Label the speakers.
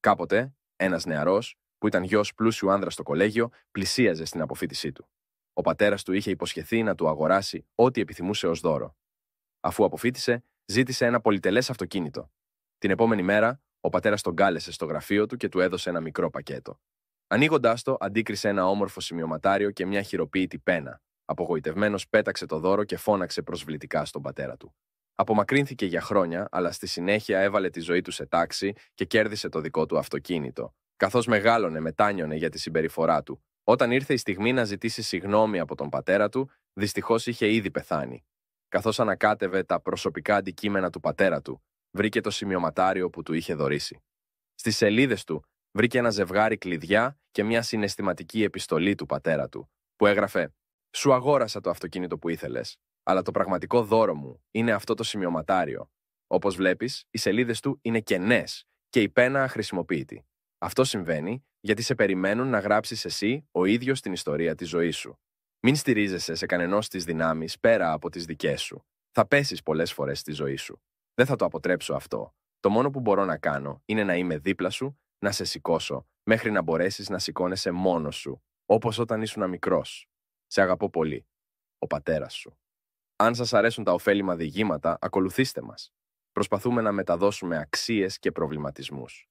Speaker 1: Κάποτε, ένας νεαρός, που ήταν γιος πλούσιου άνδρας στο κολέγιο, πλησίαζε στην αποφύτισή του. Ο πατέρας του είχε υποσχεθεί να του αγοράσει ό,τι επιθυμούσε ως δώρο. Αφού αποφύτισε, ζήτησε ένα πολυτελές αυτοκίνητο. Την επόμενη μέρα, ο πατέρας τον κάλεσε στο γραφείο του και του έδωσε ένα μικρό πακέτο. Ανοίγοντάς το, αντίκρισε ένα όμορφο σημειωματάριο και μια χειροποίητη πένα. Απογοητευμένος, πέταξε το δώρο και φώναξε προσβλητικά στον πατέρα του. Απομακρύνθηκε για χρόνια, αλλά στη συνέχεια έβαλε τη ζωή του σε τάξη και κέρδισε το δικό του αυτοκίνητο. Καθώς μεγάλωνε, μετάνιωνε για τη συμπεριφορά του. Όταν ήρθε η στιγμή να ζητήσει συγγνώμη από τον πατέρα του, δυστυχώς είχε ήδη πεθάνει. Καθώς ανακάτευε τα προσωπικά αντικείμενα του πατέρα του, βρήκε το σημειωματάριο που του είχε δωρήσει. Στις σελίδες του βρήκε ένα ζευγάρι κλειδιά και μια συναισθηματική επιστολή του πατέρα του, που έγραφε: Σου αγόρασα το αυτοκίνητο που ήθελες αλλά το πραγματικό δώρο μου είναι αυτό το σημειωματάριο. Όπως βλέπεις, οι σελίδες του είναι κενές και η πένα αχρησιμοποιητή. Αυτό συμβαίνει γιατί σε περιμένουν να γράψεις εσύ ο ίδιος την ιστορία της ζωής σου. Μην στηρίζεσαι σε κανενός της δυνάμεις πέρα από τις δικές σου. Θα πέσεις πολλές φορές στη ζωή σου. Δεν θα το αποτρέψω αυτό. Το μόνο που μπορώ να κάνω είναι να είμαι δίπλα σου, να σε σηκώσω, μέχρι να μπορέσεις να σηκώνεσαι μόνος σου, όπως όταν ήσουν μικρός. Σε αγαπώ πολύ. Ο πατέρας σου. Αν σας αρέσουν τα ωφέλιμα διηγήματα, ακολουθήστε μας. Προσπαθούμε να μεταδώσουμε αξίες και προβληματισμούς.